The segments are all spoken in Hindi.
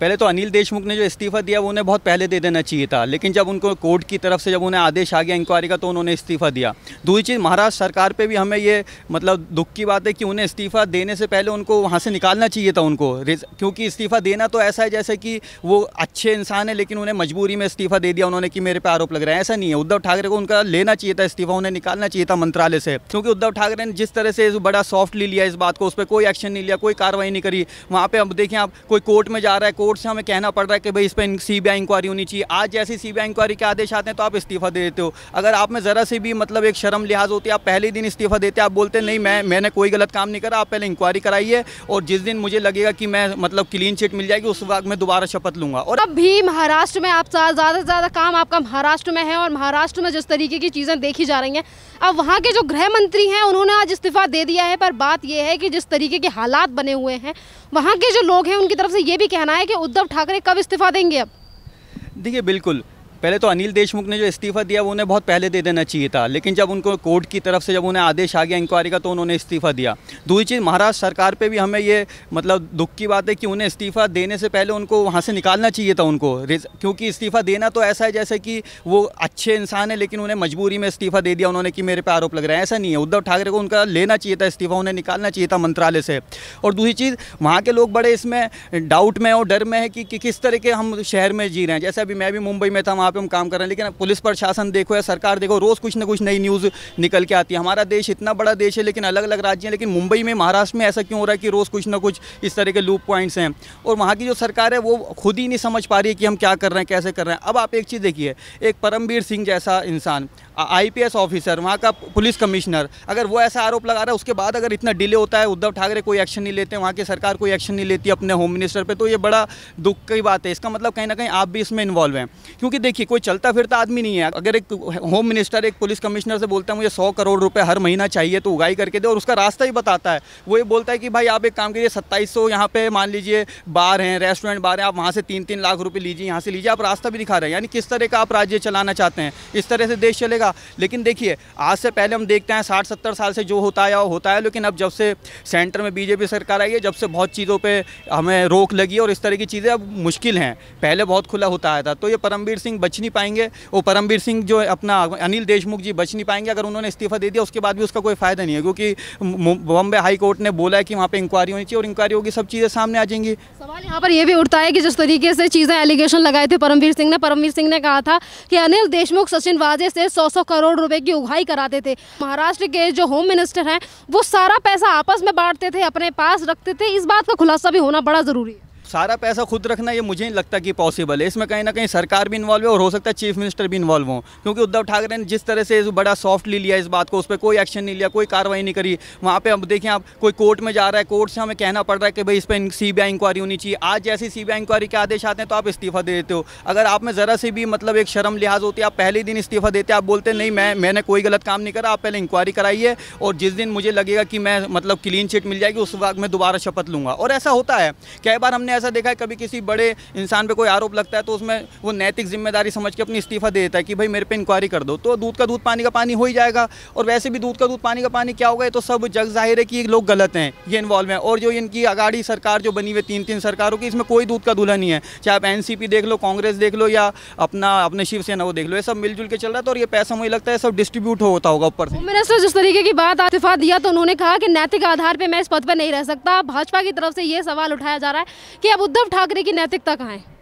पहले तो अनिल देशमुख ने जो इस्तीफा दिया वो उन्हें बहुत पहले दे देना चाहिए था लेकिन जब उनको कोर्ट की तरफ से जब उन्हें आदेश आ गया इंक्वायरी का तो उन्होंने इस्तीफा दिया दूसरी चीज़ महाराष्ट्र सरकार पे भी हमें ये मतलब दुख की बात है कि उन्हें इस्तीफा देने से पहले उनको वहाँ से निकालना चाहिए था उनको क्योंकि इस्तीफा देना तो ऐसा है जैसे कि वो अच्छे इंसान है लेकिन उन्हें मजबूरी में इस्तीफा दे दिया उन्होंने कि मेरे पर आरोप लग रहा है ऐसा नहीं है उद्धव ठाकरे को उनका लेना चाहिए था इस्तीफा उन्हें निकालना चाहिए था मंत्रालय से क्योंकि उद्धव ठाकरे ने जिस तरह से बड़ा सॉफ्टली लिया इस बात को उस पर कोई एक्शन नहीं लिया कोई कार्रवाई नहीं करी वहाँ पर अब देखें आप कोई कोर्ट में जा रहा है कोर्ट से हमें कहना पड़ता है कि भाई इस पर सी बी इंक्वायरी होनी चाहिए आज जैसे सी बी इंक्वायरी के आदेश आते हैं तो आप इस्तीफ़ा दे देते हो अगर आप में ज़रा सी भी मतलब एक शर्म लिहाज होती है आप पहले दिन इस्तीफ़ा देते आप बोलते नहीं मैं मैंने कोई गलत काम नहीं करा आप पहले इंक्वायरी कराइए और जिस दिन मुझे लगेगा कि मैं मतलब क्लीन चिट मिल जाएगी उस वक्त मैं दोबारा शपथ लूँगा और अब भी महाराष्ट्र में आप ज़्यादा से ज़्यादा काम आपका महाराष्ट्र में है और महाराष्ट्र में जिस तरीके की चीज़ें देखी जा रही हैं अब वहाँ के जो गृह मंत्री हैं उन्होंने आज इस्तीफ़ा दे दिया है पर बात यह है कि जिस तरीके के हालात बने हुए हैं वहाँ के जो लोग हैं उनकी तरफ से ये भी कहना है कि उद्धव ठाकरे कब इस्तीफा देंगे अब देखिए बिल्कुल पहले तो अनिल देशमुख ने जो इस्तीफा दिया वो उन्हें बहुत पहले दे देना चाहिए था लेकिन जब उनको कोर्ट की तरफ से जब उन्हें आदेश आ गया इंक्वायरी का तो उन्होंने इस्तीफा दिया दूसरी चीज़ महाराष्ट्र सरकार पे भी हमें ये मतलब दुख की बात है कि उन्हें इस्तीफा देने से पहले उनको वहाँ से निकालना चाहिए था उनको क्योंकि इस्तीफा देना तो ऐसा है जैसे कि वो अच्छे इंसान है लेकिन उन्हें मजबूरी में इस्तीफा दे दिया उन्होंने कि मेरे पे आरोप लग रहा है ऐसा नहीं है उद्धव ठाकरे को उनका लेना चाहिए था इस्तीफा उन्हें निकालना चाहिए था मंत्रालय से और दूसरी चीज़ वहाँ के लोग बड़े इसमें डाउट में और डर में है कि, कि किस तरह के हम शहर में जी रहे हैं जैसे अभी मैं भी मुंबई में था वहाँ पे हम काम कर रहे हैं लेकिन पुलिस प्रशासन देखो या सरकार देखो रोज़ कुछ ना कुछ नई न्यूज़ निकल के आती है हमारा देश इतना बड़ा देश है लेकिन अलग अलग राज्य हैं लेकिन मुंबई में महाराष्ट्र में ऐसा क्यों हो रहा है कि रोज़ कुछ ना कुछ इस तरह के लूप पॉइंट्स हैं और वहाँ की जो सरकार है वो खुद ही नहीं समझ पा रही है कि हम क्या कर रहे हैं कैसे कर रहे हैं अब आप एक चीज़ देखिए एक परमवीर सिंह जैसा इंसान आईपीएस ऑफिसर वहाँ का पुलिस कमिश्नर अगर वो ऐसा आरोप लगा रहा है उसके बाद अगर इतना डिले होता है उद्धव ठाकरे कोई एक्शन नहीं लेते वहाँ की सरकार कोई एक्शन नहीं लेती अपने होम मिनिस्टर पर तो ये बड़ा दुख की बात है इसका मतलब कहीं ना कहीं आप भी इसमें इन्वॉल्व हैं क्योंकि देखिए कोई चलता फिरता आदमी नहीं है अगर एक होम मिनिस्टर एक पुलिस कमिश्नर से बोलता है मुझे सौ करोड़ रुपये हर महीना चाहिए तो उगाई करके दे और उसका रास्ता ही बताता है वो ये बोलता है कि भाई आप एक काम कीजिए सत्ताईस सौ यहाँ पे मान लीजिए बार हैं रेस्टोरेंट बार हैं आप वहाँ से तीन तीन लाख रुपये लीजिए यहाँ से लीजिए आप रास्ता भी दिखा रहे हैं यानी किस तरह का आप राज्य चलाना चाहते हैं इस तरह से देश चलेगा जाएगा लेकिन देखिए आज से पहले हम देखते हैं साठ सत्तर साल से जो होता है वो होता है लेकिन अब जब से सेंटर में बीजेपी सरकार आई है जब से बहुत चीज़ों पर हमें रोक लगी और इस तरह की चीज़ें अब मुश्किल हैं पहले बहुत खुला होता आया था तो ये परमवीर सिंह बच नहीं पाएंगे वो परमवीर सिंह जो अपना अनिल देशमुख जी बच नहीं पाएंगे अगर उन्होंने इस्तीफा दे दिया उसके बाद भी उसका कोई फ़ायदा नहीं है क्योंकि बॉम्बे हाई कोर्ट ने बोला है कि वहाँ पे इंक्वायरी होनी चाहिए और इंक्वायरी होगी सब चीज़ें सामने आ जाएंगी सवाल यहाँ पर यह भी उठता है कि जिस तरीके से चीज़ें एलिगेशन लगाए थे परमवीर सिंह ने परमवीर सिंह ने कहा था कि अनिल देशमुख सचिन वाजे से सौ सौ करोड़ रुपए की उगाही कराते थे महाराष्ट्र के जो होम मिनिस्टर हैं वो सारा पैसा आपस में बांटते थे अपने पास रखते थे इस बात का खुलासा भी होना बड़ा ज़रूरी है सारा पैसा खुद रखना ये मुझे नहीं लगता कि पॉसिबल है इसमें कहीं ना कहीं सरकार भी इन्वॉल्व है और हो सकता है चीफ मिनिस्टर भी इन्वॉल्व हो क्योंकि उद्धव ठाकरे ने जिस तरह से बड़ा सॉफ्ट ली लिया इस बात को उस पर कोई एक्शन नहीं लिया कोई कार्रवाई नहीं करी वहाँ पर अब देखिए आप कोई कोर्ट में जा रहा है कोर्ट से हमें कहना पड़ रहा है कि भाई इस पर सी बी इंक्वायरी होनी चाहिए आज जैसी सी इंक्वायरी के आदेश आते हैं तो आप इस्तीफा दे देते हो अगर आप में ज़रा सी भी मतलब एक शर्म लिहाज होती है आप पहले दिन इस्तीफा देते आप बोलते नहीं मैं मैंने कोई गलत काम नहीं करा आप पहले इंक्वायरी कराइए और जिस दिन मुझे लगेगा कि मैं मतलब क्लीन चिट मिल जाएगी उस वक्त मैं दोबारा शपथ लूँगा और ऐसा होता है कई बार हमने ऐसा देखा है कभी किसी बड़े इंसान पर कोई आरोप लगता है तो उसमें वो नैतिक जिम्मेदारी समझ के अपनी इस्तीफा दे देता है कि भाई मेरे पे इंक्वायरी कर दो तो दूध का दूध पानी का पानी हो ही जाएगा और वैसे भी दूध का दूध पानी का पानी क्या होगा तो सब जग जाहिर है कि लोग गलत हैं ये इन्वॉल्व हैं और जो इनकी अगाड़ी सरकार जो बनी हुई तीन तीन सरकारों की इसमें कोई दूध का दूल्हा नहीं है चाहे आप एनसीपी देख लो कांग्रेस देख लो या अपना अपने शिवसेना वो देख लो ये सब मिलजुल के चल रहा था तो और ये पैसा मुझे लगता है सब डिस्ट्रीब्यूट होता होगा ऊपर से मिनिस्टर जिस तरीके की बात इस्तीफा दिया तो उन्होंने कहा कि नैतिक आधार पर मैं इस पद पर नहीं रह सकता भाजपा की तरफ से ये सवाल उठाया जा रहा है कि अब उद्धव ठाकरे की नैतिकता कहाँ है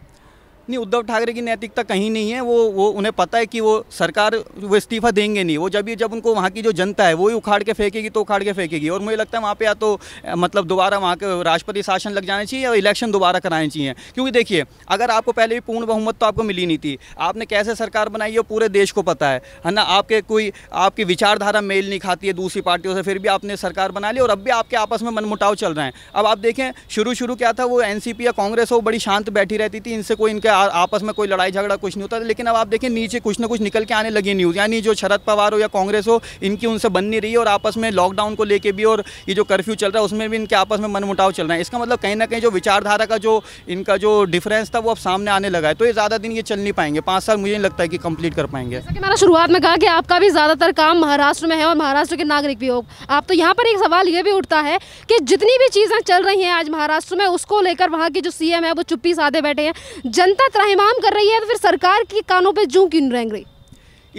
नहीं उद्धव ठाकरे की नैतिकता कहीं नहीं है वो वो उन्हें पता है कि वो सरकार वो इस्तीफा देंगे नहीं वो जब ये जब उनको वहाँ की जो जनता है वो ही उखाड़ के फेंकेगी तो उखाड़ के फेंकेगी और मुझे लगता है वहाँ पे या तो मतलब दोबारा वहाँ के राष्ट्रपति शासन लग जाना चाहिए या इलेक्शन दोबारा कराने चाहिए क्योंकि देखिए अगर आपको पहले भी पूर्ण बहुमत तो आपको मिली नहीं थी आपने कैसे सरकार बनाई है पूरे देश को पता है है ना आपके कोई आपकी विचारधारा मेल नहीं खाती है दूसरी पार्टियों से फिर भी आपने सरकार बना ली और अब भी आपके आपस में मनमुटाव चल रहे हैं अब आप देखें शुरू शुरू क्या था वो एन या कांग्रेस हो बड़ी शांत बैठी रहती थी इनसे कोई इनका आपस में कोई लड़ाई झगड़ा कुछ नहीं होता लेकिन अब आप देखिए नीचे कुछ ना कुछ निकल के आने लगी न्यूज़ यानी जो शरद पवार हो या कांग्रेस हो इनकी उनसे बन नहीं रही और आपस में लॉकडाउन को लेकर भी और ये जो कर्फ्यू चल रहा है उसमें भी इनके आपस में मनमुटाव चल रहा है इसका मतलब कहीं ना कहीं जो विचारधारा का जो इनका जो डिफरेंस था वो अब सामने आने लगा है तो ये ज़्यादा दिन ये चल नहीं पाएंगे पाँच साल मुझे नहीं लगता है कि कंप्लीट कर पाएंगे मैंने शुरुआत में कहा कि आपका भी ज़्यादातर काम महाराष्ट्र में है और महाराष्ट्र के नागरिक भी हो आप तो यहाँ पर एक सवाल ये भी उठता है कि जितनी भी चीज़ें चल रही हैं आज महाराष्ट्र में उसको लेकर वहाँ के जो सीएम है वो चुप्पी साधे बैठे हैं जनता का त्राहिमाम कर रही है तो फिर सरकार के कानों पे जू क्यों रेंग रही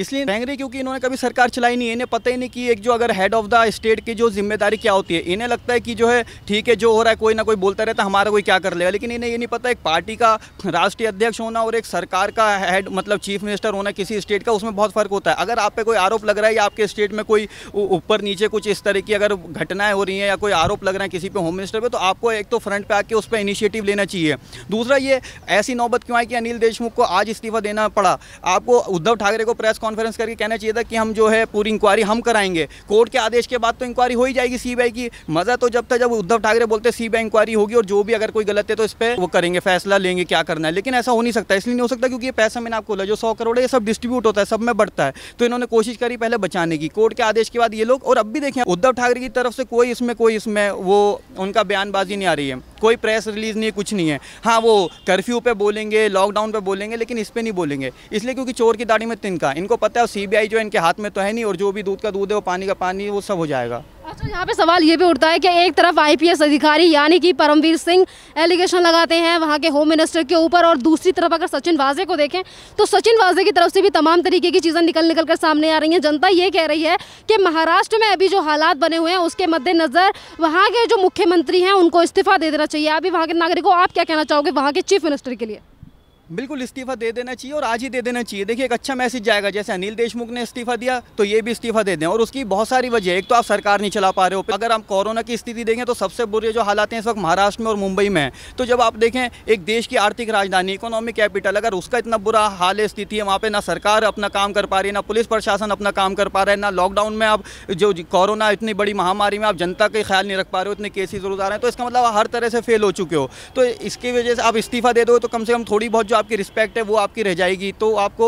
इसलिए फेंक क्योंकि इन्होंने कभी सरकार चलाई नहीं है इन्हें पता ही नहीं कि एक जो अगर हेड ऑफ द स्टेट की जो जिम्मेदारी क्या होती है इन्हें लगता है कि जो है ठीक है जो हो रहा है कोई ना कोई बोलता रहता हमारा कोई क्या कर लेगा लेकिन इन्हें ये नहीं पता एक पार्टी का राष्ट्रीय अध्यक्ष होना और एक सरकार का हेड मतलब चीफ मिनिस्टर होना किसी स्टेट का उसमें बहुत फ़र्क होता है अगर आप पे कोई आरोप लग रहा है या आपके स्टेट में कोई ऊपर नीचे कुछ इस तरह की अगर घटनाएं हो रही हैं या कोई आरोप लग रहा है किसी पे होम मिनिस्टर पे तो आपको एक तो फ्रंट पे आके उस पर इनिशिएटिव लेना चाहिए दूसरा ये ऐसी नौबत क्यों आई कि अनिल देशमुख को आज इस्तीफा देना पड़ा आपको उद्धव ठाकरे को प्रेस कॉन्फ्रेंस करके कहना चाहिए था कि हम जो है पूरी इंक्वायरी हम कराएंगे कोर्ट के आदेश के बाद तो इंक्वायरी हो ही जाएगी सीबीआई की मज़ा तो जब था जब उद्धव ठाकरे बोलते सीबीआई इंक्वायरी होगी और जो भी अगर कोई गलत है तो इस पर वो करेंगे फैसला लेंगे क्या करना है लेकिन ऐसा हो नहीं सकता इसलिए नहीं हो सकता क्योंकि ये पैसा मैंने आपको बोला जो सौ करोड़ है सब डिस्ट्रीब्यूट होता है सब में बढ़ता है तो इन्होंने कोशिश करी पहले बचाने की कोर्ट के आदेश के बाद ये लोग और अब भी देखें उद्धव ठाकरे की तरफ से कोई इसमें कोई इसमें वो उनका बयानबाजी नहीं आ रही है कोई प्रेस रिलीज़ नहीं है कुछ नहीं है हाँ वो कर्फ्यू पे बोलेंगे लॉकडाउन पे बोलेंगे लेकिन इस पर नहीं बोलेंगे इसलिए क्योंकि चोर की दाढ़ी में तिनका इनको पता है सी जो है इनके हाथ में तो है नहीं और जो भी दूध का दूध है वो पानी का पानी वो सब हो जाएगा अच्छा यहाँ पे सवाल ये भी उठता है कि एक तरफ आईपीएस अधिकारी यानी कि परमवीर सिंह एलिगेशन लगाते हैं वहाँ के होम मिनिस्टर के ऊपर और दूसरी तरफ अगर सचिन वाजे को देखें तो सचिन वाजे की तरफ से भी तमाम तरीके की चीज़ें निकल निकल कर सामने आ रही हैं जनता ये कह रही है कि महाराष्ट्र में अभी जो हालात बने हुए हैं उसके मद्देनज़र वहाँ के जो मुख्यमंत्री हैं उनको इस्तीफा दे देना चाहिए अभी वहाँ के नागरिकों आप क्या कहना चाहोगे वहाँ के चीफ मिनिस्टर के लिए बिल्कुल इस्तीफा दे देना चाहिए और आज ही दे देना चाहिए देखिए एक अच्छा मैसेज जाएगा जैसे अनिल देशमुख ने इस्तीफा दिया तो ये भी इस्तीफा दे दें और उसकी बहुत सारी वजह एक तो आप सरकार नहीं चला पा रहे हो अगर हम कोरोना की स्थिति देखें तो सबसे बुरे जो हालात हैं इस वक्त महाराष्ट्र में और मुंबई में तो जब आप देखें एक देश की आर्थिक राजधानी इकोनॉमिक कैपिटल अगर उसका इतना बुरा हाल है स्थिति है वहाँ पर ना सरकार अपना काम कर पा रही है ना पुलिस प्रशासन अपना काम कर पा रहा है ना लॉकडाउन में आप जो कोरोना इतनी बड़ी महामारी में आप जनता का ख्याल नहीं रख पा रहे हो इतने केसेज रोज आ रहे हैं तो इसका मतलब हर तरह से फेल हो चुके हो तो इसकी वजह से आप इस्तीफा दे दो तो कम से कम थोड़ी बहुत जो आपकी रिस्पेक्ट है वो आपकी रह जाएगी तो आपको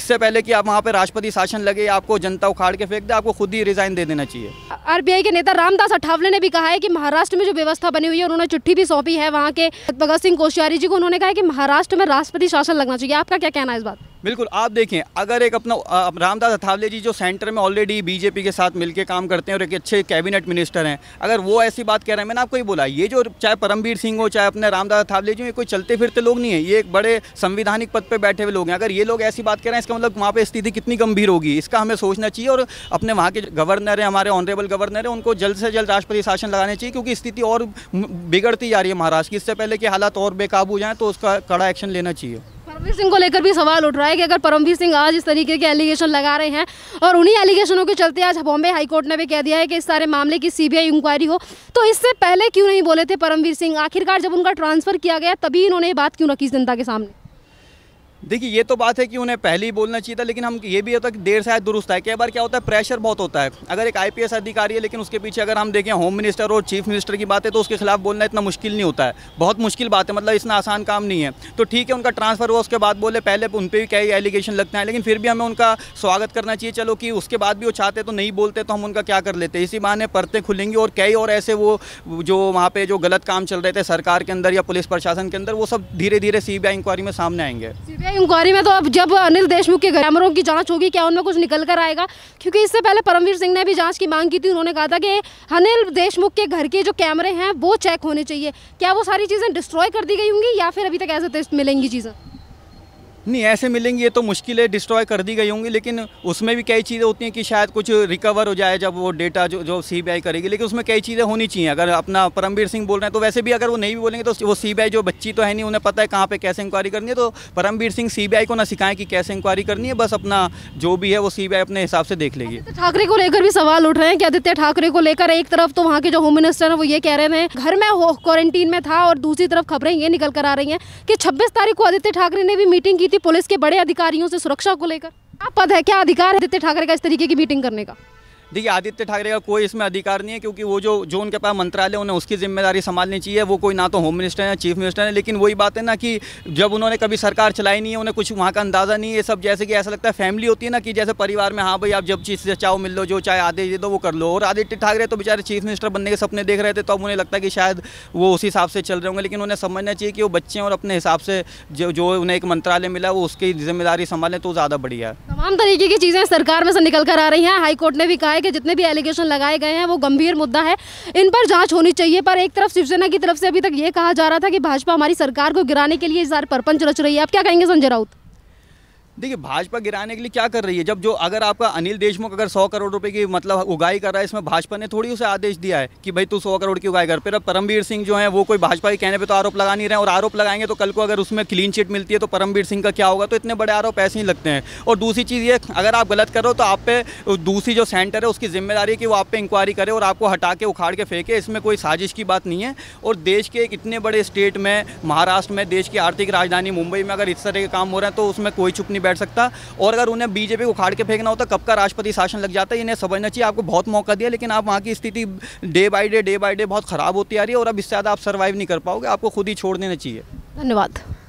इससे पहले कि आप वहाँ पर राष्ट्रपति शासन लगे आपको जनता उखाड़ के फेंक दे आपको खुद ही रिजाइन दे देना चाहिए आरबीआई के नेता रामदास अठावले ने भी कहा है कि महाराष्ट्र में जो व्यवस्था बनी हुई है उन्होंने चिट्ठी भी सौंपी है वहाँ के भगत सिंह कोश्यारी जी को उन्होंने कहा कि महाराष्ट्र में राष्ट्रपति शासन लगना चाहिए आपका क्या कहना है इस बात बिल्कुल आप देखें अगर एक अपना रामदास अथावले जी जो सेंटर में ऑलरेडी बीजेपी के साथ मिलकर काम करते हैं और एक अच्छे कैबिनेट मिनिस्टर हैं अगर वो ऐसी बात कह रहे हैं मैंने आपको ही बोला ये जो चाहे परमवीर सिंह हो चाहे अपने रामदास अथावले जी ये कोई चलते फिरते लोग नहीं है ये एक बड़े संविधानिक पद पर बैठे हुए लोग हैं अगर ये लोग ऐसी बात कर रहे हैं इसका मतलब वहाँ पर स्थिति कितनी गंभीर होगी इसका हमें सोचना चाहिए और अपने वहाँ के गवर्नर हैं हमारे ऑनरेबल गवर्नर हैं उनको जल्द से जल्द राष्ट्रपति शासन लगाने चाहिए क्योंकि स्थिति और बिगड़ती जा रही है महाराष्ट्र की इससे पहले कि हालात और बेकाबू जाएँ तो उसका कड़ा एक्शन लेना चाहिए परमवीर सिंह को लेकर भी सवाल उठ रहा है कि अगर परमवीर सिंह आज इस तरीके के एलिगेशन लगा रहे हैं और उन्हीं एलिगेशनों के चलते आज बॉम्बे हाईकोर्ट ने भी कह दिया है कि इस सारे मामले की सीबीआई इंक्वायरी हो तो इससे पहले क्यों नहीं बोले थे परमवीर सिंह आखिरकार जब उनका ट्रांसफ़र किया गया तभी इन्होंने ये बात क्यों रखी जनता के सामने देखिए ये तो बात है कि उन्हें पहले ही बोलना चाहिए था लेकिन हम ये भी होता है तो कि देर शायद दुरुस्त है कई बार क्या होता है प्रेशर बहुत होता है अगर एक आईपीएस अधिकारी है लेकिन उसके पीछे अगर हम देखें होम मिनिस्टर और चीफ मिनिस्टर की बात है तो उसके खिलाफ बोलना इतना मुश्किल नहीं होता है बहुत मुश्किल बात है मतलब इतना आसान काम नहीं है तो ठीक है उनका ट्रांसफर हुआ उसके बाद बोले पहले उन पर भी कई एलिगेशन लगते हैं लेकिन फिर भी हमें उनका स्वागत करना चाहिए चलो कि उसके बाद भी वो चाहते तो नहीं बोलते तो हम उनका क्या कर लेते इसी बहाने परतें खुलेंगी और कई और ऐसे वो जो वहाँ पर जो गलत काम चल रहे थे सरकार के अंदर या पुलिस प्रशासन के अंदर वो सब धीरे धीरे सी इंक्वायरी में सामने आएंगे इंक्वायरी में तो अब जब अनिल देशमुख के कैमरों की जांच होगी क्या उनमें कुछ निकल कर आएगा क्योंकि इससे पहले परमवीर सिंह ने भी जांच की मांग की थी उन्होंने कहा था कि अनिल देशमुख के घर के जो कैमरे हैं वो चेक होने चाहिए क्या वो सारी चीज़ें डिस्ट्रॉय कर दी गई होंगी या फिर अभी तक ऐसे टेस्ट मिलेंगी चीज़ें नहीं ऐसे मिलेंगी ये तो मुश्किलें डिस्ट्रॉय कर दी गई होंगी लेकिन उसमें भी कई चीज़ें होती हैं कि शायद कुछ रिकवर हो जाए जब वो डेटा जो जो सीबीआई करेगी लेकिन उसमें कई चीज़ें होनी चाहिए अगर अपना परमवीर सिंह बोल रहे हैं तो वैसे भी अगर वो नहीं भी बोलेंगे तो वो सीबीआई जो बच्ची तो है नहीं उन्हें पता है कहाँ पर कैसे इंक्वायरी करनी है तो परमवीर सिंह आई को ना सिखाएं कि कैसे इंक्वायरी करनी है बस अपना जो भी है वो आई अपने हिसाब से देख लेगी ठाकरे को लेकर भी सवाल उठ रहे हैं कि आदित्य ठाकरे को लेकर एक तरफ तो वहाँ के जो होम मिनिस्टर हैं वो ये कह रहे हैं घर में क्वारंटीन में था और दूसरी तरफ खबरें ये निकल कर आ रही हैं कि छब्बीस तारीख को आदित्य ठाकरे ने भी मीटिंग की थी थी पुलिस के बड़े अधिकारियों से सुरक्षा को लेकर क्या पद है क्या अधिकार है आदित्य ठाकरे का इस तरीके की मीटिंग करने का देखिए आदित्य ठाकरे का कोई इसमें अधिकार नहीं है क्योंकि वो जो जो उनके पास मंत्रालय उन्हें उसकी जिम्मेदारी संभालनी चाहिए वो कोई ना तो होम मिनिस्टर है चीफ मिनिस्टर है लेकिन वही बात है ना कि जब उन्होंने कभी सरकार चलाई नहीं है उन्हें कुछ वहाँ का अंदाज़ा नहीं है सब जैसे कि ऐसा लगता है फैमिली होती है ना कि जैसे परिवार में हाँ भाई आप जब चीज़ चाहो मिल लो जो चाहे आदेश दे दो वो कर लो और आदित्य ठाकरे तो बेचारे चीफ मिनिस्टर बनने के सपने देख रहे थे तो अब उन्हें लगता है कि शायद वो उस हिसाब से चल रहे होंगे लेकिन उन्हें समझना चाहिए कि वो बच्चे और अपने हिसाब से जो जो उन्हें एक मंत्रालय मिला वो उसकी जिम्मेदारी संभालें तो ज़्यादा बढ़िया तमाम तरीके की चीज़ें सरकार में से निकल कर आ रही हैं हाईकोर्ट ने भी कहा है के जितने भी एलिगेशन लगाए गए हैं वो गंभीर मुद्दा है इन पर जांच होनी चाहिए पर एक तरफ शिवसेना की तरफ से अभी तक ये कहा जा रहा था कि भाजपा हमारी सरकार को गिराने के लिए इस बार परपंच रच रही है आप क्या कहेंगे संजय राउत देखिए भाजपा गिराने के लिए क्या कर रही है जब जो अगर आपका अनिल देशमुख अगर सौ करोड़ रुपए की मतलब उगाई कर रहा है इसमें भाजपा ने थोड़ी उसे आदेश दिया है कि भाई तू सौ करोड़ की उगाई कर फिर अब परमवीर सिंह जो है वो कोई भाजपा के कहने पर तो आरोप लगा नहीं रहे और आरोप लगाएंगे तो कल को अगर उसमें क्लीन चिट मिलती है तो परमवीर सिंह का क्या होगा तो इतने बड़े आरोप ऐसे ही लगते हैं और दूसरी चीज़ ये अगर आप गलत करो तो आप पे दूसरी जो सेंटर है उसकी जिम्मेदारी है कि वो आप पे इंक्वायरी करे और आपको हटा के उखाड़ के फेंके इसमें कोई साजिश की बात नहीं है और देश के इतने बड़े स्टेट में महाराष्ट्र में देश की आर्थिक राजधानी मुंबई में अगर इस तरह के काम हो रहे हैं तो उसमें कोई चुप बैठ सकता और अगर उन्हें बीजेपी को उखाड़ के फेंकना होता तो कब का राष्ट्रपति शासन लग जाता है इन्हें समझना चाहिए आपको बहुत मौका दिया लेकिन आप वहाँ की स्थिति day by day day by day बहुत ख़राब होती आ रही है और अब इससे ज़्यादा आप सर्वाइव नहीं कर पाओगे आपको खुद ही छोड़ देना चाहिए धन्यवाद